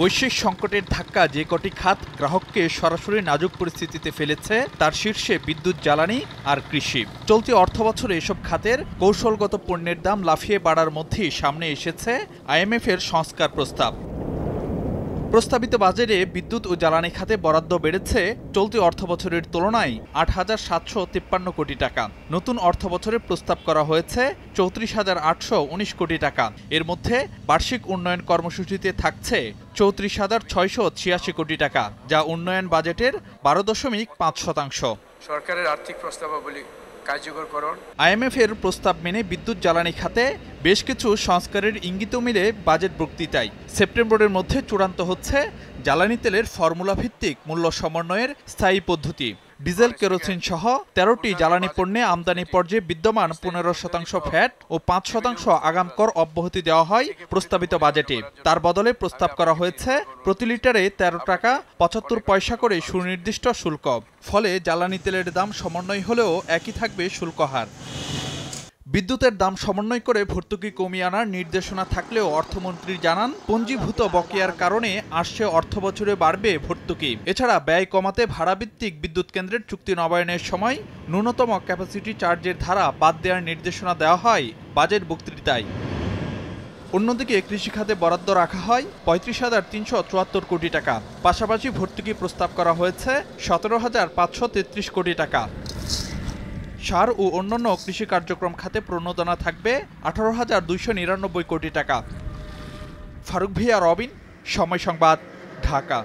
বৈশ্বিক সংকটের ধাক্কা যে কটি খাত গ্রাহককে সরাসরি নাজুক পরিস্থিতিতে ফেলেছে তার শীর্ষে বিদ্যুৎ জ্বালানি আর কৃষি চলতি অর্থবছরে এসব খাতের কৌশলগত পণ্যের দাম লাফিয়ে বাড়ার মধ্যেই সামনে এসেছে আইএমএফের সংস্কার প্রস্তাব প্রস্তাবিত বাজেটে বিদ্যুৎ ও জ্বালানি খাতে বরাদ্দ বেড়েছে চলতি অর্থবছরের তুলনায় আট হাজার সাতশো তিপ্পান্ন কোটি টাকা নতুন অর্থবছরে প্রস্তাব করা হয়েছে চৌত্রিশ হাজার আটশো উনিশ কোটি টাকা এর মধ্যে বার্ষিক উন্নয়ন কর্মসূচিতে থাকছে চৌত্রিশ হাজার ছয়শো ছিয়াশি কোটি টাকা যা উন্নয়ন বাজেটের বারো দশমিক পাঁচ শতাংশ সরকারের আর্থিক প্রস্তাবাবলী কার্যকরকরণ আইএমএফ এর প্রস্তাব মেনে বিদ্যুৎ জ্বালানি খাতে বেশ কিছু সংস্কারের ইঙ্গিত মিলে বাজেট বক্তৃতায় সেপ্টেম্বরের মধ্যে চূড়ান্ত হচ্ছে জ্বালানি তেলের ফর্মুলা ভিত্তিক মূল্য সমন্বয়ের স্থায়ী পদ্ধতি ডিজেল কেরোসিন সহ তেরোটি জ্বালানি পণ্যে আমদানি পর্যায়ে বিদ্যমান পনেরো শতাংশ ফ্যাট ও পাঁচ শতাংশ আগাম কর অব্যাহতি দেওয়া হয় প্রস্তাবিত বাজেটে তার বদলে প্রস্তাব করা হয়েছে প্রতি লিটারে তেরো টাকা পঁচাত্তর পয়সা করে সুনির্দিষ্ট শুল্ক ফলে জ্বালানি তেলের দাম সমন্বয় হলেও একই থাকবে শুল্ক হার বিদ্যুতের দাম সমন্বয় করে ভর্তুকি কমিয়ে আনার নির্দেশনা থাকলেও অর্থমন্ত্রী জানান পঞ্জীভূত বকেয়ার কারণে আসছে অর্থ বছরে বাড়বে ভর্তুকি এছাড়া ব্যয় কমাতে ভাড়াভিত্তিক বিদ্যুৎ কেন্দ্রের চুক্তি নবায়নের সময় ন্যূনতম ক্যাপাসিটি চার্জের ধারা বাদ দেওয়ার নির্দেশনা দেওয়া হয় বাজেট বক্তৃতায় অন্যদিকে কৃষি খাতে বরাদ্দ রাখা হয় পঁয়ত্রিশ হাজার তিনশো চুয়াত্তর কোটি টাকা পাশাপাশি ভর্তুকি প্রস্তাব করা হয়েছে সতেরো হাজার পাঁচশো তেত্রিশ কোটি টাকা সার ও অন্যান্য কৃষি কার্যক্রম খাতে প্রণোদনা থাকবে আঠারো হাজার দুইশো নিরানব্বই কোটি টাকা ফারুক ভিয়া রবিন সময় সংবাদ ঢাকা